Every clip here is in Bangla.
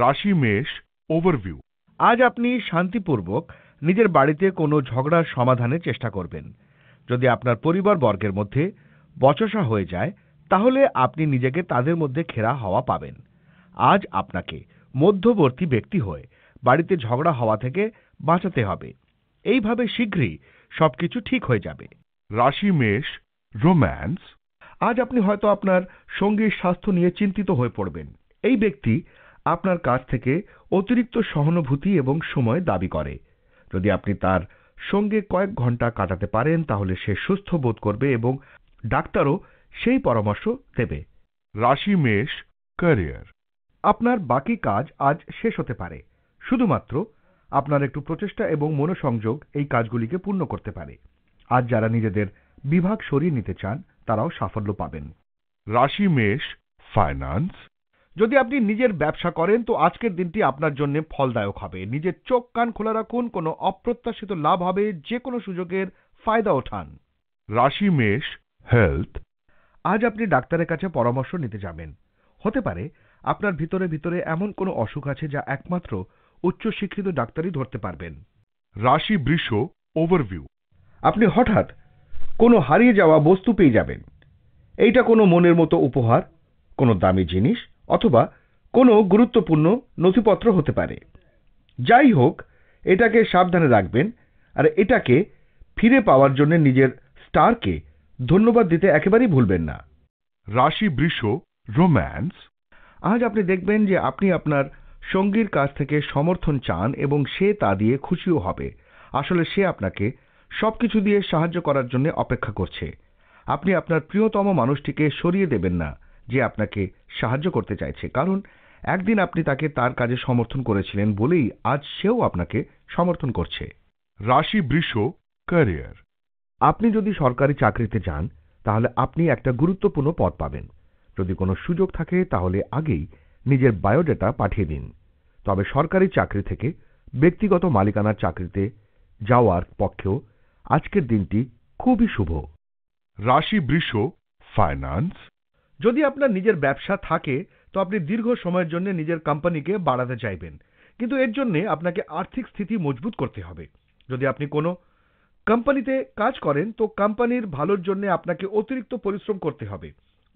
রাশি মেষ ওভারভিউ আজ আপনি শান্তিপূর্বক নিজের বাড়িতে কোনো ঝগড়ার সমাধানের চেষ্টা করবেন যদি আপনার পরিবার বর্গের মধ্যে বচসা হয়ে যায় তাহলে আপনি নিজেকে তাদের মধ্যে ঘেরা হওয়া পাবেন আজ আপনাকে মধ্যবর্তী ব্যক্তি হয়ে বাড়িতে ঝগড়া হওয়া থেকে বাঁচাতে হবে এইভাবে শীঘ্রই সবকিছু ঠিক হয়ে যাবে রাশি মেষ রোম্যান্স আজ আপনি হয়তো আপনার সঙ্গীর স্বাস্থ্য নিয়ে চিন্তিত হয়ে পড়বেন এই ব্যক্তি আপনার কাছ থেকে অতিরিক্ত সহানুভূতি এবং সময় দাবি করে যদি আপনি তার সঙ্গে কয়েক ঘন্টা কাটাতে পারেন তাহলে সে সুস্থ বোধ করবে এবং ডাক্তারও সেই পরামর্শ দেবে রাশি মেষ ক্যারিয়ার আপনার বাকি কাজ আজ শেষ হতে পারে শুধুমাত্র আপনার একটু প্রচেষ্টা এবং মনোসংযোগ এই কাজগুলিকে পূর্ণ করতে পারে আজ যারা নিজেদের বিভাগ সরিয়ে নিতে চান তারাও সাফল্য পাবেন রাশি মেষ ফাইন্যান্স যদি আপনি নিজের ব্যবসা করেন তো আজকের দিনটি আপনার জন্য ফলদায়ক হবে নিজের চোখ কান খোলা রাখুন কোনো অপ্রত্যাশিত লাভ হবে যে কোনো সুযোগের ফায়দা ওঠান রাশি মেষ হেলথ আজ আপনি ডাক্তারের কাছে পরামর্শ নিতে যাবেন হতে পারে আপনার ভিতরে ভিতরে এমন কোনো অসুখ আছে যা একমাত্র উচ্চশিক্ষিত ডাক্তারই ধরতে পারবেন রাশি বৃষ ওভারভিউ আপনি হঠাৎ কোনো হারিয়ে যাওয়া বস্তু পেয়ে যাবেন এইটা কোনো মনের মতো উপহার কোনো দামি জিনিস অথবা কোনো গুরুত্বপূর্ণ নথিপত্র হতে পারে যাই হোক এটাকে সাবধানে রাখবেন আর এটাকে ফিরে পাওয়ার জন্য নিজের স্টারকে ধন্যবাদ দিতে একেবারেই ভুলবেন না রাশি বৃষ রোম্যান্স আজ আপনি দেখবেন যে আপনি আপনার সঙ্গীর কাছ থেকে সমর্থন চান এবং সে তা দিয়ে খুশিও হবে আসলে সে আপনাকে সব কিছু দিয়ে সাহায্য করার জন্য অপেক্ষা করছে আপনি আপনার প্রিয়তম মানুষটিকে সরিয়ে দেবেন না যে আপনাকে সাহায্য করতে চাইছে কারণ একদিন আপনি তাকে তার কাজে সমর্থন করেছিলেন বলেই আজ সেও আপনাকে সমর্থন করছে রাশি বৃষ ক্যারিয়ার আপনি যদি সরকারি চাকরিতে যান তাহলে আপনি একটা গুরুত্বপূর্ণ পদ পাবেন যদি কোনো সুযোগ থাকে তাহলে আগেই নিজের বায়োডেটা পাঠিয়ে দিন তবে সরকারি চাকরি থেকে ব্যক্তিগত মালিকানার চাকরিতে যাওয়ার পক্ষেও আজকের দিনটি খুবই শুভ রাশি বৃষ ফাইন্যান্স যদি আপনার নিজের ব্যবসা থাকে তো আপনি দীর্ঘ সময়ের জন্য নিজের কোম্পানিকে বাড়াতে চাইবেন কিন্তু এর জন্য আপনাকে আর্থিক স্থিতি মজবুত করতে হবে যদি আপনি কোনো কোম্পানিতে কাজ করেন তো কোম্পানির ভালোর জন্য আপনাকে অতিরিক্ত পরিশ্রম করতে হবে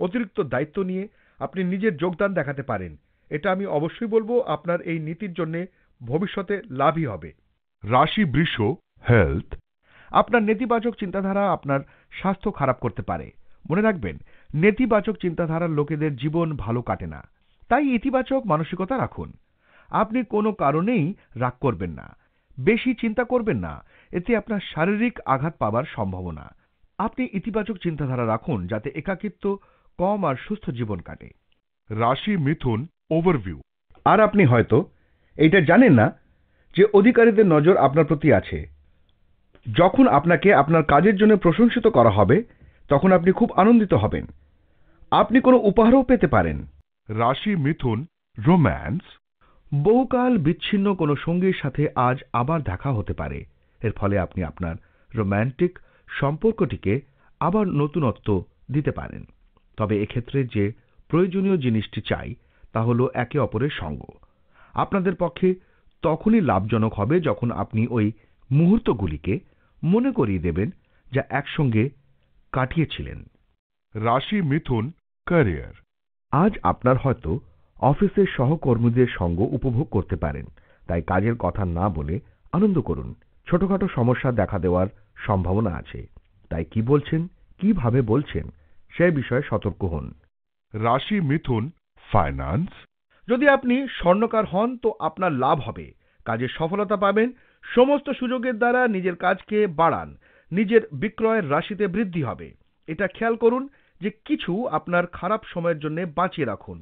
অতিরিক্ত দায়িত্ব নিয়ে আপনি নিজের যোগদান দেখাতে পারেন এটা আমি অবশ্যই বলবো আপনার এই নীতির জন্য ভবিষ্যতে লাভই হবে রাশি বৃষ হেলথ আপনার নেতিবাচক চিন্তাধারা আপনার স্বাস্থ্য খারাপ করতে পারে মনে রাখবেন নেতিবাচক চিন্তাধারার লোকেদের জীবন ভালো কাটে না তাই ইতিবাচক মানসিকতা রাখুন আপনি কোনো কারণেই রাগ করবেন না বেশি চিন্তা করবেন না এতে আপনার শারীরিক আঘাত পাবার সম্ভাবনা আপনি ইতিবাচক চিন্তাধারা রাখুন যাতে একাকিত্ব কম আর সুস্থ জীবন কাটে রাশি মিথুন ওভারভিউ আর আপনি হয়তো এটা জানেন না যে অধিকারীদের নজর আপনার প্রতি আছে যখন আপনাকে আপনার কাজের জন্য প্রশংসিত করা হবে তখন আপনি খুব আনন্দিত হবেন আপনি কোনো উপহারও পেতে পারেন রাশি মিথুন রোম্যান্স বহুকাল বিচ্ছিন্ন কোনো সঙ্গীর সাথে আজ আবার দেখা হতে পারে এর ফলে আপনি আপনার রোম্যান্টিক সম্পর্কটিকে আবার নতুনত্ব দিতে পারেন তবে এক্ষেত্রে যে প্রয়োজনীয় জিনিসটি চাই তা হল একে অপরের সঙ্গ আপনাদের পক্ষে তখনই লাভজনক হবে যখন আপনি ওই মুহূর্তগুলিকে মনে করিয়ে দেবেন যা একসঙ্গে কাটিয়েছিলেন রাশি মিথুন ক্যারিয়ার আজ আপনার হয়তো অফিসের সহকর্মীদের সঙ্গ উপভোগ করতে পারেন তাই কাজের কথা না বলে আনন্দ করুন ছোটখাটো সমস্যা দেখা দেওয়ার সম্ভাবনা আছে তাই কি বলছেন কিভাবে বলছেন সে বিষয়ে সতর্ক হন রাশি মিথুন ফাইন্যান্স যদি আপনি স্বর্ণকার হন তো আপনার লাভ হবে কাজের সফলতা পাবেন সমস্ত সুযোগের দ্বারা নিজের কাজকে বাড়ান নিজের বিক্রয়ের রাশিতে বৃদ্ধি হবে এটা খেয়াল করুন যে কিছু আপনার খারাপ সময়ের জন্য বাঁচিয়ে রাখুন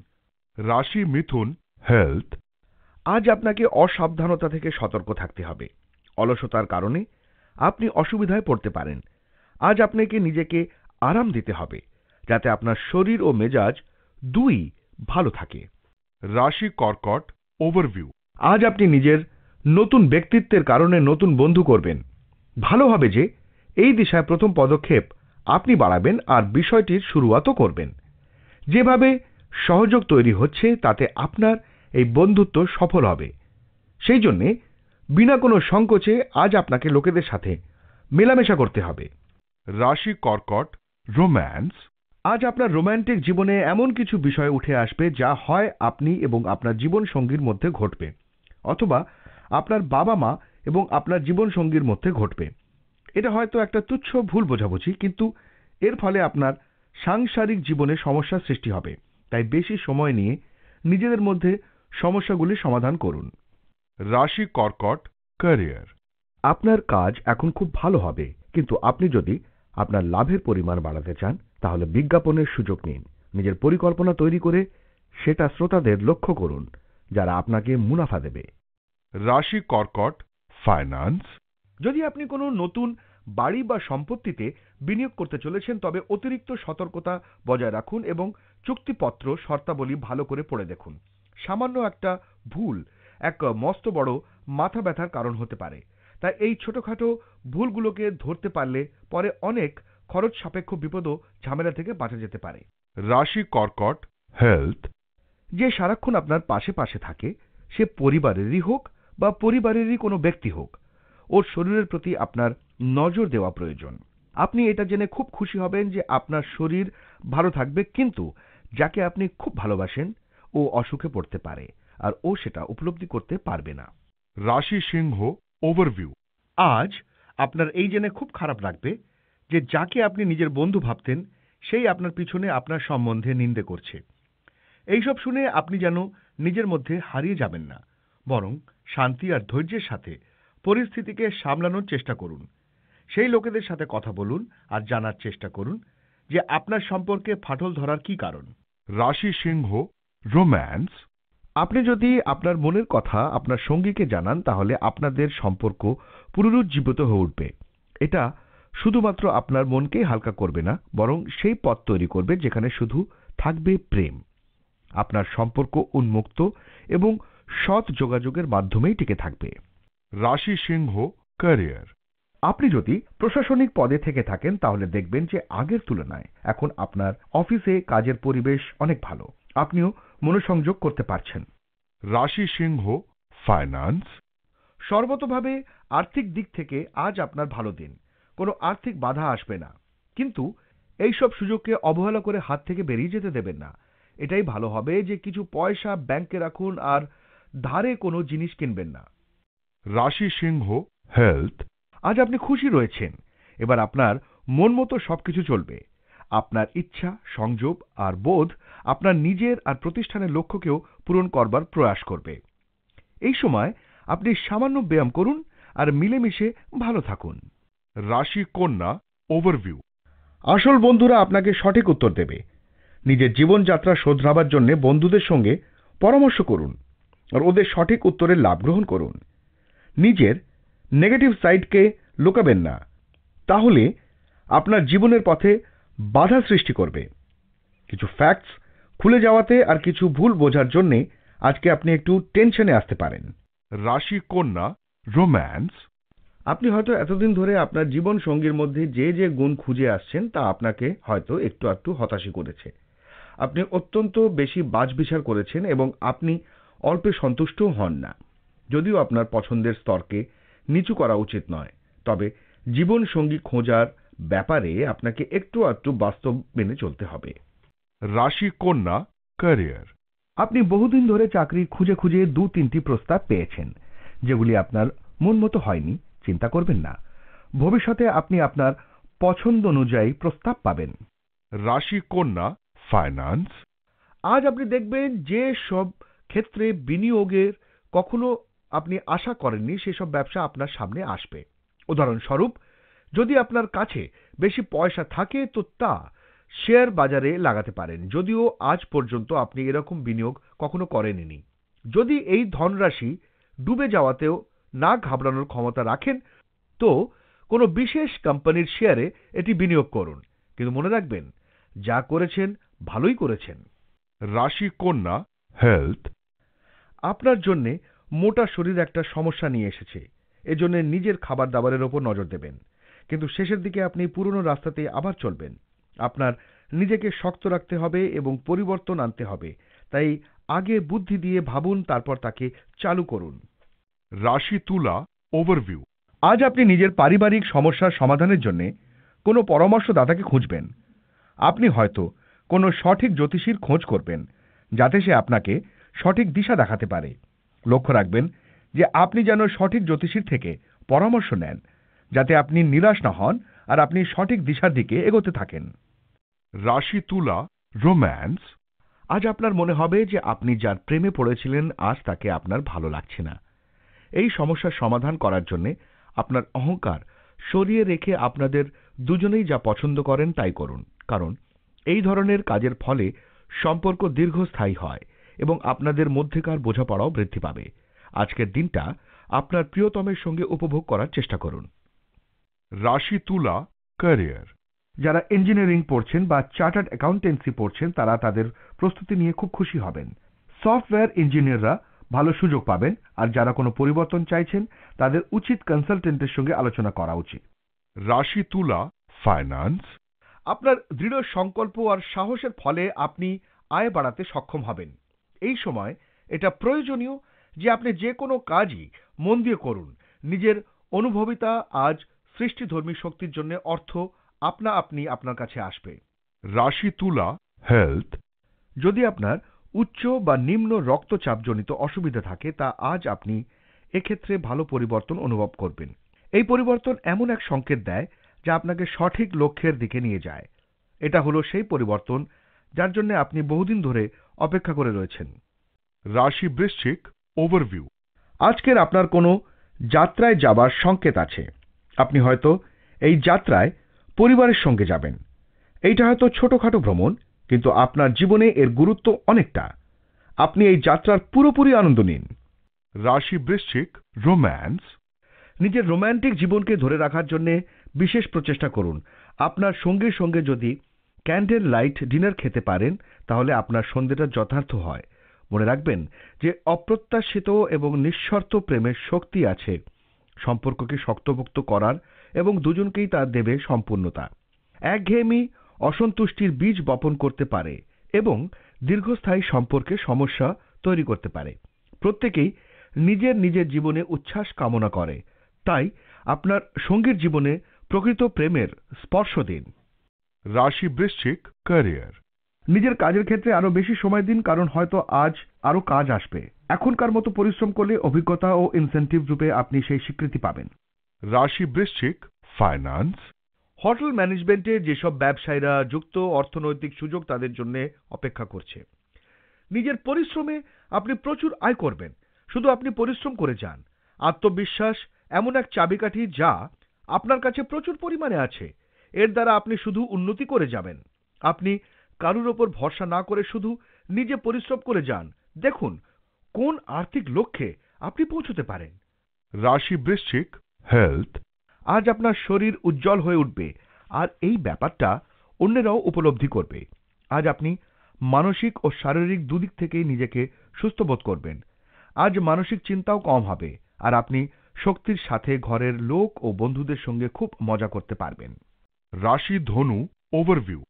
রাশি মিথুন হেলথ আজ আপনাকে অসাবধানতা থেকে সতর্ক থাকতে হবে অলসতার কারণে আপনি অসুবিধায় পড়তে পারেন আজ আপনাকে নিজেকে আরাম দিতে হবে যাতে আপনার শরীর ও মেজাজ দুই ভালো থাকে রাশি কর্কট ওভারভিউ আজ আপনি নিজের নতুন ব্যক্তিত্বের কারণে নতুন বন্ধু করবেন ভালো হবে যে এই দিশায় প্রথম পদক্ষেপ আপনি বাড়াবেন আর বিষয়টির শুরুয়াতও করবেন যেভাবে সহযোগ তৈরি হচ্ছে তাতে আপনার এই বন্ধুত্ব সফল হবে সেই জন্যে বিনা কোনো সংকোচে আজ আপনাকে লোকেদের সাথে মেলামেশা করতে হবে রাশি কর্কট রোম্যান্স আজ আপনার রোম্যান্টিক জীবনে এমন কিছু বিষয় উঠে আসবে যা হয় আপনি এবং আপনার জীবন সঙ্গীর মধ্যে ঘটবে অথবা আপনার বাবা মা এবং আপনার জীবন সঙ্গীর মধ্যে ঘটবে এটা হয়তো একটা তুচ্ছ ভুল বোঝাবুঝি কিন্তু এর ফলে আপনার সাংসারিক জীবনে সমস্যার সৃষ্টি হবে তাই বেশি সময় নিয়ে নিজেদের মধ্যে সমস্যাগুলি সমাধান করুন রাশি কর্কট ক্যারিয়ার আপনার কাজ এখন খুব ভালো হবে কিন্তু আপনি যদি আপনার লাভের পরিমাণ বাড়াতে চান তাহলে বিজ্ঞাপনের সুযোগ নিন নিজের পরিকল্পনা তৈরি করে সেটা শ্রোতাদের লক্ষ্য করুন যারা আপনাকে মুনাফা দেবে রাশি কর্কট ফাইন্যান্স যদি আপনি কোনো নতুন বাড়ি বা সম্পত্তিতে বিনিয়োগ করতে চলেছেন তবে অতিরিক্ত সতর্কতা বজায় রাখুন এবং চুক্তিপত্র শর্তাবলী ভালো করে পড়ে দেখুন সামান্য একটা ভুল এক মস্ত বড় মাথা ব্যথার কারণ হতে পারে তাই এই ছোটখাটো ভুলগুলোকে ধরতে পারলে পরে অনেক খরচ সাপেক্ষ বিপদও ঝামেলা থেকে বাঁচা যেতে পারে রাশি কর্কট হেলথ যে সারাক্ষণ আপনার পাশে পাশে থাকে সে পরিবারেরই হোক বা পরিবারেরই কোনো ব্যক্তি হোক ও শরীরের প্রতি আপনার নজর দেওয়া প্রয়োজন আপনি এটা জেনে খুব খুশি হবেন যে আপনার শরীর ভালো থাকবে কিন্তু যাকে আপনি খুব ভালোবাসেন ও অসুখে পড়তে পারে আর ও সেটা উপলব্ধি করতে পারবে না রাশি সিংহ ওভারভিউ আজ আপনার এই জেনে খুব খারাপ লাগবে যে যাকে আপনি নিজের বন্ধু ভাবতেন সেই আপনার পিছনে আপনার সম্বন্ধে নিন্দে করছে এইসব শুনে আপনি যেন নিজের মধ্যে হারিয়ে যাবেন না বরং শান্তি আর ধৈর্যের সাথে পরিস্থিতিকে সামলানোর চেষ্টা করুন সেই লোকেদের সাথে কথা বলুন আর জানার চেষ্টা করুন যে আপনার সম্পর্কে ফাটল ধরার কি কারণ রাশি সিংহ রোম্যান্স আপনি যদি আপনার মনের কথা আপনার সঙ্গীকে জানান তাহলে আপনাদের সম্পর্ক পুনরুজ্জীবিত হয়ে উঠবে এটা শুধুমাত্র আপনার মনকেই হালকা করবে না বরং সেই পথ তৈরি করবে যেখানে শুধু থাকবে প্রেম আপনার সম্পর্ক উন্মুক্ত এবং সৎ যোগাযোগের মাধ্যমেই টিকে থাকবে রাশি সিংহ ক্যারিয়ার আপনি যদি প্রশাসনিক পদে থেকে থাকেন তাহলে দেখবেন যে আগের তুলনায় এখন আপনার অফিসে কাজের পরিবেশ অনেক ভালো আপনিও মনোসংযোগ করতে পারছেন রাশি সিংহ ফাইন্যান্স সর্বতভাবে আর্থিক দিক থেকে আজ আপনার ভালো দিন কোনো আর্থিক বাধা আসবে না কিন্তু এইসব সুযোগকে অবহেলা করে হাত থেকে বেরিয়ে যেতে দেবেন না এটাই ভালো হবে যে কিছু পয়সা ব্যাংকে রাখুন আর ধারে কোনো জিনিস কিনবেন না রাশি সিংহ হেলথ আজ আপনি খুশি রয়েছেন এবার আপনার মন মতো সবকিছু চলবে আপনার ইচ্ছা সংযোগ আর বোধ আপনার নিজের আর প্রতিষ্ঠানের লক্ষ্যকেও পূরণ করবার প্রয়াস করবে এই সময় আপনি সামান্য ব্যায়াম করুন আর মিলেমিশে ভালো থাকুন রাশি কন্যা ওভারভিউ আসল বন্ধুরা আপনাকে সঠিক উত্তর দেবে নিজের জীবনযাত্রা শোধরাবার জন্য বন্ধুদের সঙ্গে পরামর্শ করুন আর ওদের সঠিক উত্তরের লাভ গ্রহণ করুন নিজের নেগেটিভ সাইডকে লুকাবেন না তাহলে আপনার জীবনের পথে বাধা সৃষ্টি করবে কিছু ফ্যাক্টস খুলে যাওয়াতে আর কিছু ভুল বোঝার জন্যে আজকে আপনি একটু টেনশনে আসতে পারেন রাশি কন্যা রোম্যান্স আপনি হয়তো এতদিন ধরে আপনার জীবন সঙ্গীর মধ্যে যে যে গুণ খুঁজে আসছেন তা আপনাকে হয়তো একটু একটু হতাশি করেছে আপনি অত্যন্ত বেশি বাজবিচার করেছেন এবং আপনি অল্পে সন্তুষ্টও হন না যদিও আপনার পছন্দের স্তরকে নিচু করা উচিত নয় তবে জীবনসঙ্গী খোঁজার ব্যাপারে আপনাকে একটু আধটু বাস্তব মেনে চলতে হবে রাশি কন্যা ক্যারিয়ার আপনি বহুদিন ধরে চাকরি খুঁজে খুঁজে দু তিনটি প্রস্তাব পেয়েছেন যেগুলি আপনার মন মতো হয়নি চিন্তা করবেন না ভবিষ্যতে আপনি আপনার পছন্দ অনুযায়ী প্রস্তাব পাবেন রাশি কন্যা ফাইন্যান্স আজ আপনি দেখবেন যে সব ক্ষেত্রে বিনিয়োগের কখনো আপনি আশা করেননি সেসব ব্যবসা আপনার সামনে আসবে উদাহরণস্বরূপ যদি আপনার কাছে বেশি পয়সা থাকে তো তা শেয়ার বাজারে লাগাতে পারেন যদিও আজ পর্যন্ত আপনি এরকম বিনিয়োগ কখনো করেননি যদি এই ধনরাশি ডুবে যাওয়াতেও না ঘাবড়ানোর ক্ষমতা রাখেন তো কোনো বিশেষ কোম্পানির শেয়ারে এটি বিনিয়োগ করুন কিন্তু মনে রাখবেন যা করেছেন ভালোই করেছেন রাশি কন্যা হেলথ আপনার জন্যে মোটা শরীর একটা সমস্যা নিয়ে এসেছে এজন্য নিজের খাবার দাবারের ওপর নজর দেবেন কিন্তু শেষের দিকে আপনি পুরনো রাস্তাতেই আবার চলবেন আপনার নিজেকে শক্ত রাখতে হবে এবং পরিবর্তন আনতে হবে তাই আগে বুদ্ধি দিয়ে ভাবুন তারপর তাকে চালু করুন রাশি তুলা ওভারভিউ আজ আপনি নিজের পারিবারিক সমস্যার সমাধানের জন্য কোনো পরামর্শদাতাকে খুঁজবেন আপনি হয়তো কোনো সঠিক জ্যোতিষীর খোঁজ করবেন যাতে সে আপনাকে সঠিক দিশা দেখাতে পারে লক্ষ্য রাখবেন যে আপনি যেন সঠিক জ্যোতিষীর থেকে পরামর্শ নেন যাতে আপনি নিরাশ না হন আর আপনি সঠিক দিশার দিকে এগোতে থাকেন রাশি তুলা রোম্যান্স আজ আপনার মনে হবে যে আপনি যার প্রেমে পড়েছিলেন আজ তাকে আপনার ভালো লাগছে না এই সমস্যার সমাধান করার জন্যে আপনার অহংকার সরিয়ে রেখে আপনাদের দুজনেই যা পছন্দ করেন তাই করুন কারণ এই ধরনের কাজের ফলে সম্পর্ক দীর্ঘস্থায়ী হয় এবং আপনাদের মধ্যেকার বোঝাপড়াও বৃদ্ধি পাবে আজকের দিনটা আপনার প্রিয়তমের সঙ্গে উপভোগ করার চেষ্টা করুন রাশি তুলা ক্যারিয়ার যারা ইঞ্জিনিয়ারিং পড়ছেন বা চার্টার্ড অ্যাকাউন্টেন্সি পড়ছেন তারা তাদের প্রস্তুতি নিয়ে খুব খুশি হবেন সফটওয়্যার ইঞ্জিনিয়াররা ভালো সুযোগ পাবেন আর যারা কোনো পরিবর্তন চাইছেন তাদের উচিত কনসালটেন্টের সঙ্গে আলোচনা করা উচিত রাশি তুলা ফাইন্যান্স আপনার দৃঢ় সংকল্প আর সাহসের ফলে আপনি আয় বাড়াতে সক্ষম হবেন এই সময় এটা প্রয়োজনীয় যে আপনি যে কোনো কাজই মন দিয়ে করুন নিজের অনুভবিতা আজ সৃষ্টিধর্মী শক্তির জন্য অর্থ আপনা আপনি আপনার কাছে আসবে রাশি তুলা হেলথ যদি আপনার উচ্চ বা নিম্ন রক্তচাপজনিত অসুবিধা থাকে তা আজ আপনি এক্ষেত্রে ভালো পরিবর্তন অনুভব করবেন এই পরিবর্তন এমন এক সংকেত দেয় যা আপনাকে সঠিক লক্ষ্যের দিকে নিয়ে যায় এটা হলো সেই পরিবর্তন যার জন্য আপনি বহুদিন ধরে অপেক্ষা করে রয়েছেন রাশি বৃশ্চিক ওভারভিউ আজকের আপনার কোনো যাত্রায় যাবার সংকেত আছে আপনি হয়তো এই যাত্রায় পরিবারের সঙ্গে যাবেন এইটা হয়তো ছোটখাটো ভ্রমণ কিন্তু আপনার জীবনে এর গুরুত্ব অনেকটা আপনি এই যাত্রার পুরোপুরি আনন্দ নিন রাশি বৃশ্চিক রোম্যান্স নিজের রোম্যান্টিক জীবনকে ধরে রাখার জন্য বিশেষ প্রচেষ্টা করুন আপনার সঙ্গে সঙ্গে যদি ক্যান্ডেল লাইট ডিনার খেতে পারেন তাহলে আপনার সন্ধ্যেটা যথার্থ হয় মনে রাখবেন যে অপ্রত্যাশিত এবং নিঃশর্ত প্রেমের শক্তি আছে সম্পর্ককে শক্তভুক্ত করার এবং দুজনকেই তা দেবে সম্পূর্ণতা একঘেয়েমি অসন্তুষ্টির বীজ বপন করতে পারে এবং দীর্ঘস্থায়ী সম্পর্কে সমস্যা তৈরি করতে পারে প্রত্যেকেই নিজের নিজের জীবনে উচ্ছ্বাস কামনা করে তাই আপনার সঙ্গীর জীবনে প্রকৃত প্রেমের স্পর্শ দিন রাশি বৃশ্চিক ক্যারিয়ার নিজের কাজের ক্ষেত্রে আরো বেশি সময় দিন কারণ হয়তো আজ আরো কাজ আসবে এখনকার মতো পরিশ্রম করলে অভিজ্ঞতা ও ইনসেন্টিভ রূপে আপনি সেই স্বীকৃতি পাবেন রাশি বৃশ্চিক ফাইন্যান্স হোটেল ম্যানেজমেন্টে যেসব ব্যবসায়ীরা যুক্ত অর্থনৈতিক সুযোগ তাদের জন্য অপেক্ষা করছে নিজের পরিশ্রমে আপনি প্রচুর আয় করবেন শুধু আপনি পরিশ্রম করে যান আত্মবিশ্বাস এমন এক চাবিকাঠি যা আপনার কাছে প্রচুর পরিমাণে আছে এর দ্বারা আপনি শুধু উন্নতি করে যাবেন আপনি কারুর ওপর ভরসা না করে শুধু নিজে পরিশ্রম করে যান দেখুন কোন আর্থিক লক্ষ্যে আপনি পৌঁছতে পারেন রাশি বৃশ্চিক হেলথ আজ আপনার শরীর উজ্জ্বল হয়ে উঠবে আর এই ব্যাপারটা অন্যেরাও উপলব্ধি করবে আজ আপনি মানসিক ও শারীরিক দুদিক থেকেই নিজেকে সুস্থ বোধ করবেন আজ মানসিক চিন্তাও কম হবে আর আপনি শক্তির সাথে ঘরের লোক ও বন্ধুদের সঙ্গে খুব মজা করতে পারবেন রাশি ধনু ওভারভিউ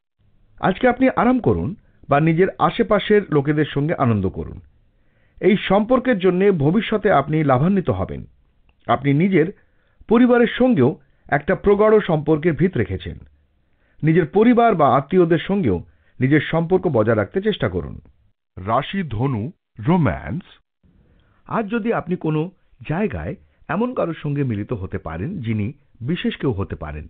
আজকে আপনি আরাম করুন বা নিজের আশেপাশের লোকেদের সঙ্গে আনন্দ করুন এই সম্পর্কের জন্য ভবিষ্যতে আপনি লাভান্বিত হবেন আপনি নিজের পরিবারের সঙ্গেও একটা প্রগাঢ় সম্পর্কের ভিত রেখেছেন নিজের পরিবার বা আত্মীয়দের সঙ্গেও নিজের সম্পর্ক বজায় রাখতে চেষ্টা করুন রাশি ধনু রোম্যান্স আজ যদি আপনি কোনো জায়গায় এমন কারোর সঙ্গে মিলিত হতে পারেন যিনি বিশেষ কেউ হতে পারেন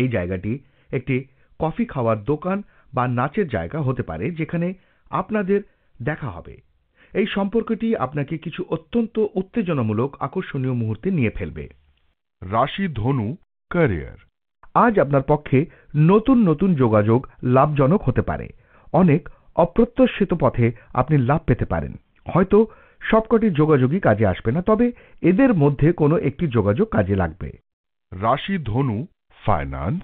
এই জায়গাটি একটি কফি খাওয়ার দোকান বা নাচের জায়গা হতে পারে যেখানে আপনাদের দেখা হবে এই সম্পর্কটি আপনাকে কিছু অত্যন্ত উত্তেজনামূলক আকর্ষণীয় মুহূর্তে নিয়ে ফেলবে রাশি ধনু ক্যারিয়ার আজ আপনার পক্ষে নতুন নতুন যোগাযোগ লাভজনক হতে পারে অনেক অপ্রত্যাশিত পথে আপনি লাভ পেতে পারেন হয়তো সবকটি যোগাযোগই কাজে আসবে না তবে এদের মধ্যে কোনো একটি যোগাযোগ কাজে লাগবে রাশি ধনু ফাইন্যান্স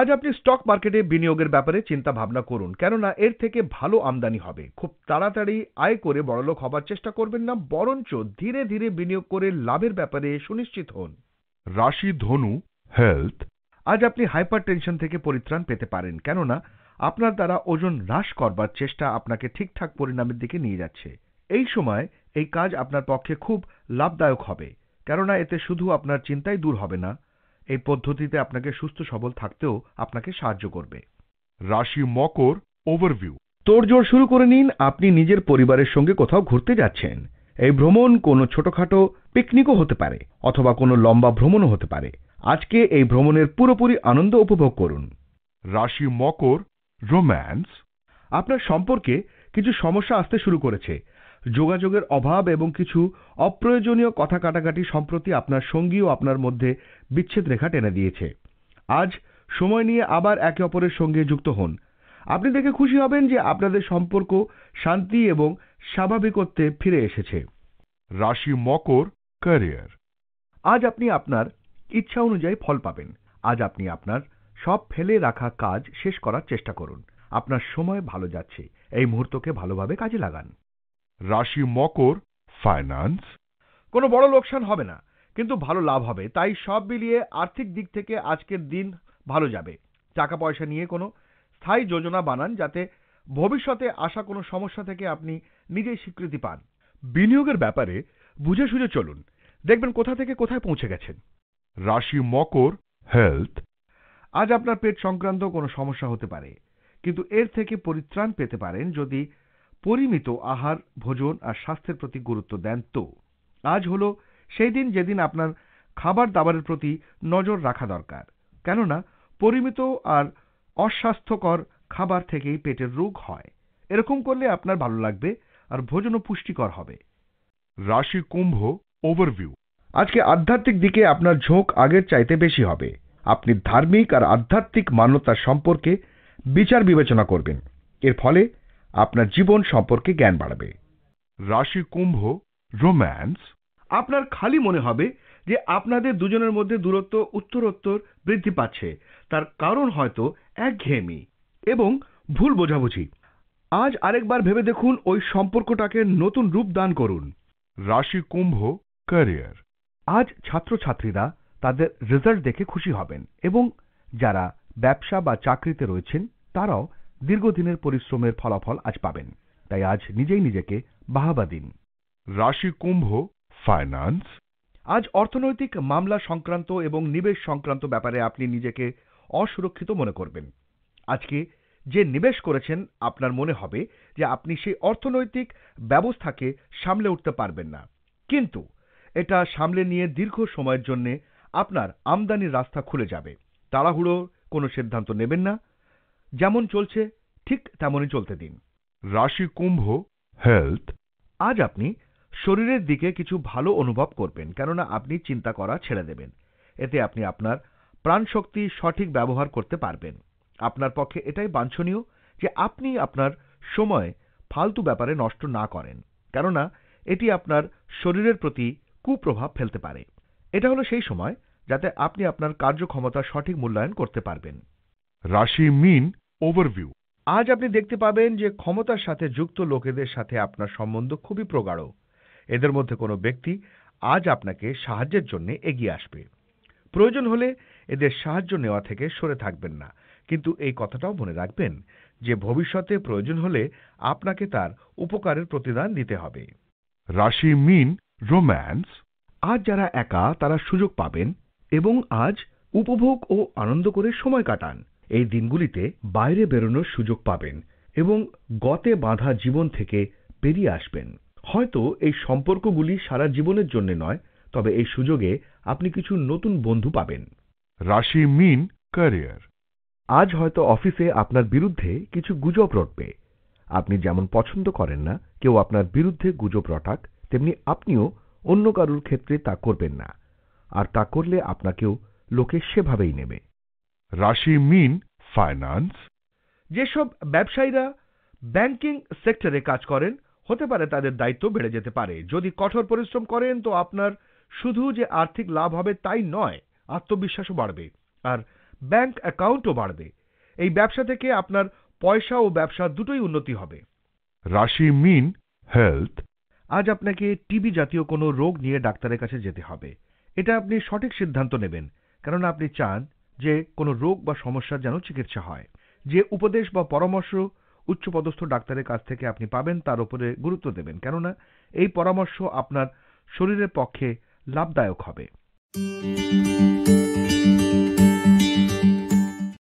আজ আপনি স্টক মার্কেটে বিনিয়োগের ব্যাপারে চিন্তা ভাবনা করুন কেননা এর থেকে ভালো আমদানি হবে খুব তাড়াতাড়ি আয় করে বড়লোক হবার চেষ্টা করবেন না বরঞ্চ ধীরে ধীরে বিনিয়োগ করে লাভের ব্যাপারে সুনিশ্চিত হন রাশি ধনু হেলথ আজ আপনি হাইপার টেনশন থেকে পরিত্রাণ পেতে পারেন কেননা আপনার দ্বারা ওজন হ্রাস করবার চেষ্টা আপনাকে ঠিকঠাক পরিণামের দিকে নিয়ে যাচ্ছে এই সময় এই কাজ আপনার পক্ষে খুব লাভদায়ক হবে কেননা এতে শুধু আপনার চিন্তাই দূর হবে না এই পদ্ধতিতে আপনাকে সুস্থ সবল থাকতেও আপনাকে সাহায্য করবে রাশি মকর ওভারভিউ তোড়জোড় শুরু করে নিন আপনি নিজের পরিবারের সঙ্গে কোথাও ঘুরতে যাচ্ছেন এই ভ্রমণ কোনো ছোটখাটো পিকনিকও হতে পারে অথবা কোনো লম্বা ভ্রমণও হতে পারে আজকে এই ভ্রমণের পুরোপুরি আনন্দ উপভোগ করুন রাশি মকর রোম্যান্স আপনার সম্পর্কে কিছু সমস্যা আসতে শুরু করেছে যোগাযোগের অভাব এবং কিছু অপ্রয়োজনীয় কথা কাটাকাটি সম্প্রতি আপনার সঙ্গী ও আপনার মধ্যে বিচ্ছেদ রেখা টেনে দিয়েছে আজ সময় নিয়ে আবার একে অপরের সঙ্গে যুক্ত হন আপনি দেখে খুশি হবেন যে আপনাদের সম্পর্ক শান্তি এবং স্বাভাবিকত্বে ফিরে এসেছে রাশি মকর ক্যারিয়ার আজ আপনি আপনার ইচ্ছা অনুযায়ী ফল পাবেন আজ আপনি আপনার সব ফেলে রাখা কাজ শেষ করার চেষ্টা করুন আপনার সময় ভালো যাচ্ছে এই মুহূর্তকে ভালোভাবে কাজে লাগান রাশি মকর ফাইন্যান্স কোনো বড় লোকসান হবে না কিন্তু ভালো লাভ হবে তাই সব মিলিয়ে আর্থিক দিক থেকে আজকের দিন ভালো যাবে টাকা পয়সা নিয়ে কোনো স্থায়ী যোজনা বানান যাতে ভবিষ্যতে আসা কোনো সমস্যা থেকে আপনি নিজেই স্বীকৃতি পান বিনিয়োগের ব্যাপারে বুঝে সুঝে চলুন দেখবেন কোথা থেকে কোথায় পৌঁছে গেছেন রাশি মকর হেলথ আজ আপনার পেট সংক্রান্ত কোনো সমস্যা হতে পারে কিন্তু এর থেকে পরিত্রাণ পেতে পারেন যদি পরিমিত আহার ভোজন আর স্বাস্থ্যের প্রতি গুরুত্ব দেন তো আজ হল সেই দিন যেদিন আপনার খাবার দাবারের প্রতি নজর রাখা দরকার কেননা পরিমিত আর অস্বাস্থ্যকর খাবার থেকেই পেটের রোগ হয় এরকম করলে আপনার ভালো লাগবে আর ভোজনও পুষ্টিকর হবে রাশি কুম্ভ ওভারভিউ আজকে আধ্যাত্মিক দিকে আপনার ঝোঁক আগের চাইতে বেশি হবে আপনি ধার্মিক আর আধ্যাত্মিক মান্যতা সম্পর্কে বিচার বিবেচনা করবেন এর ফলে আপনার জীবন সম্পর্কে জ্ঞান বাড়বে রাশি কুম্ভ রোম্যান্স আপনার খালি মনে হবে যে আপনাদের দুজনের মধ্যে দূরত্ব উত্তরোত্তর বৃদ্ধি পাচ্ছে তার কারণ হয়তো একঘেয়েমি এবং ভুল বোঝাবুঝি আজ আরেকবার ভেবে দেখুন ওই সম্পর্কটাকে নতুন রূপ দান করুন রাশি কুম্ভ ক্যারিয়ার আজ ছাত্রছাত্রীরা তাদের রেজাল্ট দেখে খুশি হবেন এবং যারা ব্যবসা বা চাকরিতে রয়েছেন তারাও দীর্ঘদিনের পরিশ্রমের ফলাফল আজ পাবেন তাই আজ নিজেই নিজেকে বাহাবা দিন রাশি কুম্ভ ফাইন্যান্স আজ অর্থনৈতিক মামলা সংক্রান্ত এবং নিবেশ সংক্রান্ত ব্যাপারে আপনি নিজেকে অসুরক্ষিত মনে করবেন আজকে যে নিবেশ করেছেন আপনার মনে হবে যে আপনি সেই অর্থনৈতিক ব্যবস্থাকে সামলে উঠতে পারবেন না কিন্তু এটা সামলে নিয়ে দীর্ঘ সময়ের জন্যে আপনার আমদানির রাস্তা খুলে যাবে তাড়াহুড়ো কোনো সিদ্ধান্ত নেবেন না যেমন চলছে ঠিক তেমনই চলতে দিন রাশি কুম্ভ হেলথ আজ আপনি শরীরের দিকে কিছু ভালো অনুভব করবেন কেননা আপনি চিন্তা করা ছেড়ে দেবেন এতে আপনি আপনার প্রাণশক্তি সঠিক ব্যবহার করতে পারবেন আপনার পক্ষে এটাই বাঞ্ছনীয় যে আপনি আপনার সময় ফালতু ব্যাপারে নষ্ট না করেন কেননা এটি আপনার শরীরের প্রতি কুপ্রভাব ফেলতে পারে এটা হলো সেই সময় যাতে আপনি আপনার কার্যক্ষমতা সঠিক মূল্যায়ন করতে পারবেন রাশি মিন ওভারভিউ আজ আপনি দেখতে পাবেন যে ক্ষমতার সাথে যুক্ত লোকেদের সাথে আপনার সম্বন্ধ খুবই প্রগাঢ় এদের মধ্যে কোনো ব্যক্তি আজ আপনাকে সাহায্যের জন্য এগিয়ে আসবে প্রয়োজন হলে এদের সাহায্য নেওয়া থেকে সরে থাকবেন না কিন্তু এই কথাটাও মনে রাখবেন যে ভবিষ্যতে প্রয়োজন হলে আপনাকে তার উপকারের প্রতিদান দিতে হবে রাশি মিন রোম্যান্স আজ যারা একা তারা সুযোগ পাবেন এবং আজ উপভোগ ও আনন্দ করে সময় কাটান এই দিনগুলিতে বাইরে বেরোনোর সুযোগ পাবেন এবং গতে বাঁধা জীবন থেকে পেরিয়ে আসবেন হয়তো এই সম্পর্কগুলি সারা জীবনের জন্য নয় তবে এই সুযোগে আপনি কিছু নতুন বন্ধু পাবেন রাশি মিন ক্যারিয়ার আজ হয়তো অফিসে আপনার বিরুদ্ধে কিছু গুজব রটবে আপনি যেমন পছন্দ করেন না কেউ আপনার বিরুদ্ধে গুজব রটাক তেমনি আপনিও অন্য কারুর ক্ষেত্রে তা করবেন না আর তা করলে আপনাকেও লোকে সেভাবেই নেবে রাশি মিন ফাইন্যান্স যেসব ব্যবসায়ীরা ব্যাংকিং সেক্টরে কাজ করেন হতে পারে তাদের দায়িত্ব বেড়ে যেতে পারে যদি কঠোর পরিশ্রম করেন তো আপনার শুধু যে আর্থিক লাভ হবে তাই নয় আত্মবিশ্বাসও বাড়বে আর ব্যাংক অ্যাকাউন্টও বাড়বে এই ব্যবসা থেকে আপনার পয়সা ও ব্যবসা দুটোই উন্নতি হবে রাশি মিন হেলথ আজ আপনাকে টিবি জাতীয় কোনো রোগ নিয়ে ডাক্তারের কাছে যেতে হবে এটা আপনি সঠিক সিদ্ধান্ত নেবেন কেননা আপনি চান যে কোনো রোগ বা সমস্যার যেন চিকিৎসা হয় যে উপদেশ বা পরামর্শ উচ্চপদস্থ ডাক্তারের কাছ থেকে আপনি পাবেন তার উপরে গুরুত্ব দেবেন কেননা এই পরামর্শ আপনার শরীরের পক্ষে লাভদায়ক হবে